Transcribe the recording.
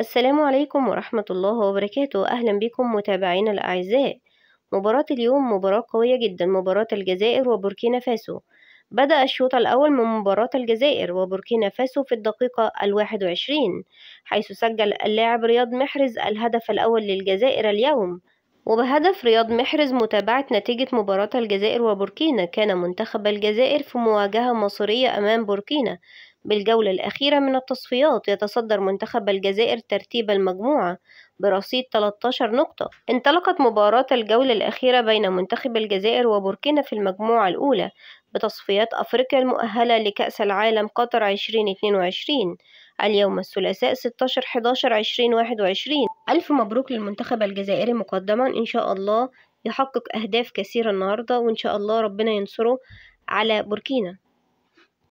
السلام عليكم ورحمة الله وبركاته أهلا بكم متابعينا الأعزاء مباراة اليوم مباراة قوية جدا مباراة الجزائر وبوركينا فاسو بدأ الشوط الأول من مباراة الجزائر وبوركينا فاسو في الدقيقة الواحد وعشرين حيث سجل اللاعب رياض محرز الهدف الأول للجزائر اليوم وبهدف رياض محرز متابعة نتيجة مباراة الجزائر وبوركينا كان منتخب الجزائر في مواجهة مصيرية أمام بوركينا بالجولة الأخيرة من التصفيات يتصدر منتخب الجزائر ترتيب المجموعة برصيد 13 نقطة انطلقت مباراة الجولة الأخيرة بين منتخب الجزائر وبوركينا في المجموعة الأولى بتصفيات أفريقيا المؤهلة لكأس العالم قطر 2022 اليوم الثلاثاء 16 11 2021 ألف مبروك للمنتخب الجزائري مقدما إن شاء الله يحقق أهداف كثيرة النهاردة وإن شاء الله ربنا ينصره على بوركينا